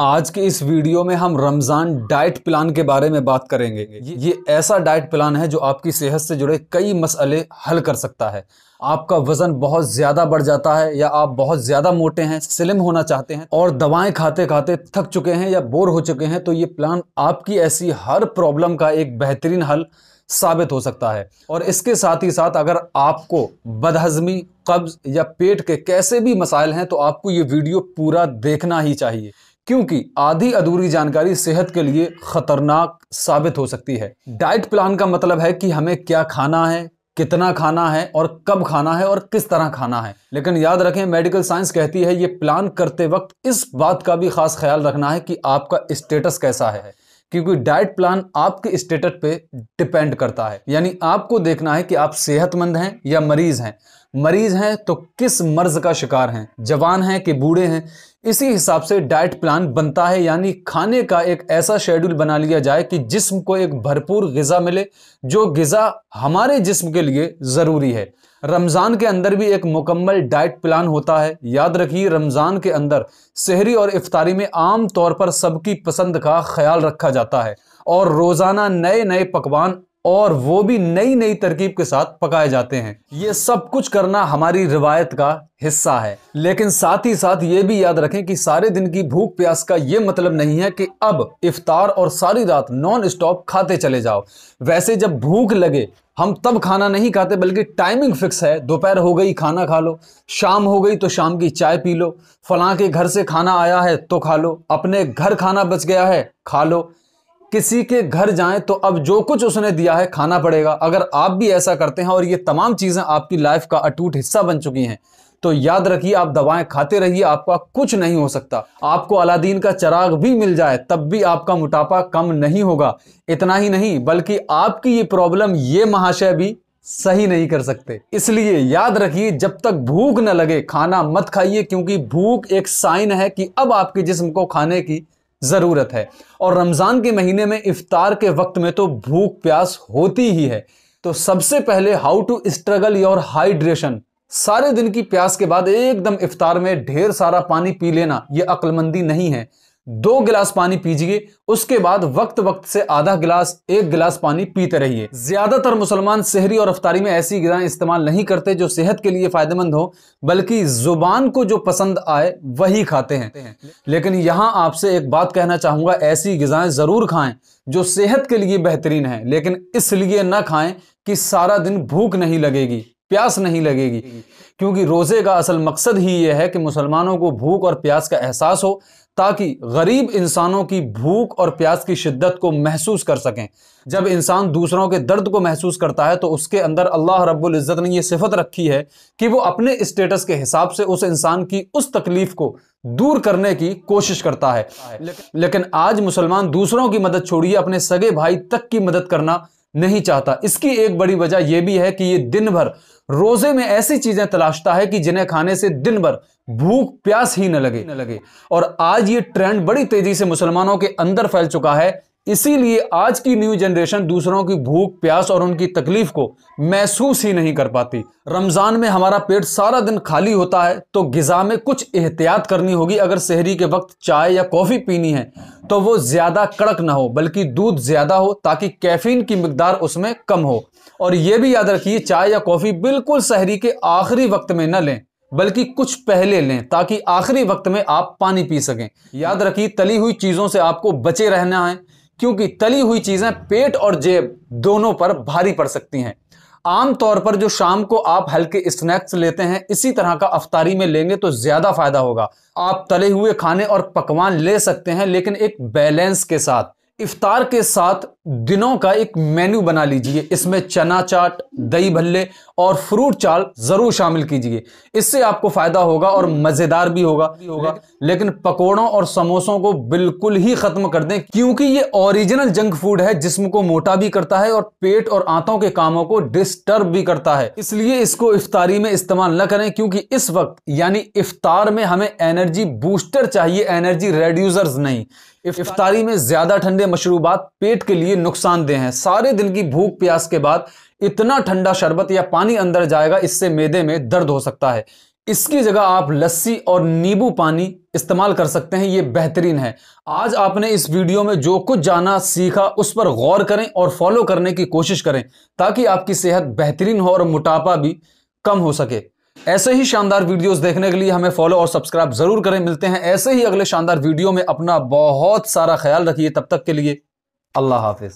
आज के इस वीडियो में हम रमज़ान डाइट प्लान के बारे में बात करेंगे ये ऐसा डाइट प्लान है जो आपकी सेहत से जुड़े कई मसले हल कर सकता है आपका वज़न बहुत ज़्यादा बढ़ जाता है या आप बहुत ज़्यादा मोटे हैं स्लिम होना चाहते हैं और दवाएं खाते खाते थक चुके हैं या बोर हो चुके हैं तो ये प्लान आपकी ऐसी हर प्रॉब्लम का एक बेहतरीन हल साबित हो सकता है और इसके साथ ही साथ अगर आपको बदहजमी कब्ज़ या पेट के कैसे भी मसाइल हैं तो आपको ये वीडियो पूरा देखना ही चाहिए क्योंकि आधी अधूरी जानकारी सेहत के लिए खतरनाक साबित हो सकती है डाइट प्लान का मतलब है कि हमें क्या खाना है कितना खाना है और कब खाना है और किस तरह खाना है लेकिन याद रखें मेडिकल साइंस कहती है ये प्लान करते वक्त इस बात का भी खास ख्याल रखना है कि आपका स्टेटस कैसा है क्योंकि डाइट प्लान आपके स्टेटस पे डिपेंड करता है यानी आपको देखना है कि आप सेहतमंद हैं या मरीज हैं मरीज हैं तो किस मर्ज का शिकार हैं जवान हैं कि बूढ़े हैं इसी हिसाब से डाइट प्लान बनता है यानी खाने का एक ऐसा शेड्यूल बना लिया जाए कि जिस्म को एक भरपूर गज़ा मिले जो गज़ा हमारे जिस्म के लिए ज़रूरी है रमज़ान के अंदर भी एक मुकम्मल डाइट प्लान होता है याद रखिए रमज़ान के अंदर शहरी और इफ्तारी में आम तौर पर सबकी पसंद का ख्याल रखा जाता है और रोज़ाना नए नए पकवान और वो भी नई नई तरकीब के साथ पकाए जाते हैं ये सब कुछ करना हमारी रिवायत का हिस्सा है लेकिन साथ ही साथ ये भी याद रखें कि सारे दिन की भूख प्यास का ये मतलब नहीं है कि अब इफ्तार और सारी रात नॉन स्टॉप खाते चले जाओ वैसे जब भूख लगे हम तब खाना नहीं खाते बल्कि टाइमिंग फिक्स है दोपहर हो गई खाना खा लो शाम हो गई तो शाम की चाय पी लो फलां के घर से खाना आया है तो खा लो अपने घर खाना बच गया है खा लो किसी के घर जाएं तो अब जो कुछ उसने दिया है खाना पड़ेगा अगर आप भी ऐसा करते हैं और ये तमाम चीज़ें आपकी लाइफ का अटूट हिस्सा बन चुकी हैं तो याद रखिए आप दवाएं खाते रहिए आपका कुछ नहीं हो सकता आपको अलादीन का चराग भी मिल जाए तब भी आपका मोटापा कम नहीं होगा इतना ही नहीं बल्कि आपकी ये प्रॉब्लम ये महाशय भी सही नहीं कर सकते इसलिए याद रखिए जब तक भूख न लगे खाना मत खाइए क्योंकि भूख एक साइन है कि अब आपके जिस्म को खाने की ज़रूरत है और रमज़ान के महीने में इफ्तार के वक्त में तो भूख प्यास होती ही है तो सबसे पहले how to struggle your hydration सारे दिन की प्यास के बाद एकदम इफ्तार में ढेर सारा पानी पी लेना यह अक्लमंदी नहीं है दो गिलास पानी पीजिए उसके बाद वक्त वक्त से आधा गिलास एक गिलास पानी पीते रहिए ज्यादातर मुसलमान शहरी और रफ्तारी में ऐसी गजाएं इस्तेमाल नहीं करते जो सेहत के लिए फायदेमंद हो बल्कि जुबान को जो पसंद आए वही खाते हैं लेकिन यहां आपसे एक बात कहना चाहूंगा ऐसी गजाएं जरूर खाएं जो सेहत के लिए बेहतरीन है लेकिन इसलिए ना खाएं कि सारा दिन भूख नहीं लगेगी प्यास नहीं लगेगी क्योंकि रोज़े का असल मकसद ही यह है कि मुसलमानों को भूख और प्यास का एहसास हो ताकि गरीब इंसानों की भूख और प्यास की शिद्दत को महसूस कर सकें जब इंसान दूसरों के दर्द को महसूस करता है तो उसके अंदर अल्लाह रब्बुल इज़्ज़त ने यह सिफत रखी है कि वो अपने स्टेटस के हिसाब से उस इंसान की उस तकलीफ़ को दूर करने की कोशिश करता है लेकिन आज मुसलमान दूसरों की मदद छोड़िए अपने सगे भाई तक की मदद करना नहीं चाहता इसकी एक बड़ी वजह यह भी है कि ये दिन भर रोजे में ऐसी चीजें तलाशता है कि जिन्हें खाने से दिन भर भूख प्यास ही न लगे न लगे और आज ये ट्रेंड बड़ी तेजी से मुसलमानों के अंदर फैल चुका है इसीलिए आज की न्यू जनरेशन दूसरों की भूख प्यास और उनकी तकलीफ को महसूस ही नहीं कर पाती रमज़ान में हमारा पेट सारा दिन खाली होता है तो गिजा में कुछ एहतियात करनी होगी अगर शहरी के वक्त चाय या कॉफ़ी पीनी है तो वो ज़्यादा कड़क ना हो बल्कि दूध ज़्यादा हो ताकि कैफीन की मकदार उसमें कम हो और यह भी याद रखिए चाय या कॉफ़ी बिल्कुल शहरी के आखिरी वक्त में न लें बल्कि कुछ पहले लें ताकि आखिरी वक्त में आप पानी पी सकें याद रखिए तली हुई चीज़ों से आपको बचे रहना है क्योंकि तली हुई चीज़ें पेट और जेब दोनों पर भारी पड़ सकती हैं आमतौर पर जो शाम को आप हल्के स्नैक्स लेते हैं इसी तरह का अफतारी में लेंगे तो ज़्यादा फायदा होगा आप तले हुए खाने और पकवान ले सकते हैं लेकिन एक बैलेंस के साथ इफ्तार के साथ दिनों का एक मेन्यू बना लीजिए इसमें चना चाट दही भल्ले और फ्रूट चाल जरूर शामिल कीजिए इससे आपको फायदा होगा और मजेदार भी होगा भी होगा लेकिन पकोड़ों और समोसों को बिल्कुल ही खत्म कर दें क्योंकि ये ओरिजिनल जंक फूड है जिसम को मोटा भी करता है और पेट और आंतों के कामों को डिस्टर्ब भी करता है इसलिए इसको इफ्तारी में इस्तेमाल न करें क्योंकि इस वक्त यानी इफ्तार में हमें एनर्जी बूस्टर चाहिए एनर्जी रेड्यूसर्स नहीं इफ्तारी में ज्यादा ठंडे मशरूबात पेट के लिए नुकसानदेह हैं सारे दिन की भूख प्यास के बाद इतना ठंडा शरबत या पानी अंदर जाएगा इससे मेदे में दर्द हो सकता है इसकी जगह आप लस्सी और नींबू पानी इस्तेमाल कर सकते हैं ये बेहतरीन है आज आपने इस वीडियो में जो कुछ जाना सीखा उस पर गौर करें और फॉलो करने की कोशिश करें ताकि आपकी सेहत बेहतरीन हो और मोटापा भी कम हो सके ऐसे ही शानदार वीडियोस देखने के लिए हमें फॉलो और सब्सक्राइब जरूर करें मिलते हैं ऐसे ही अगले शानदार वीडियो में अपना बहुत सारा ख्याल रखिए तब तक के लिए আল্লাহ হাফিজ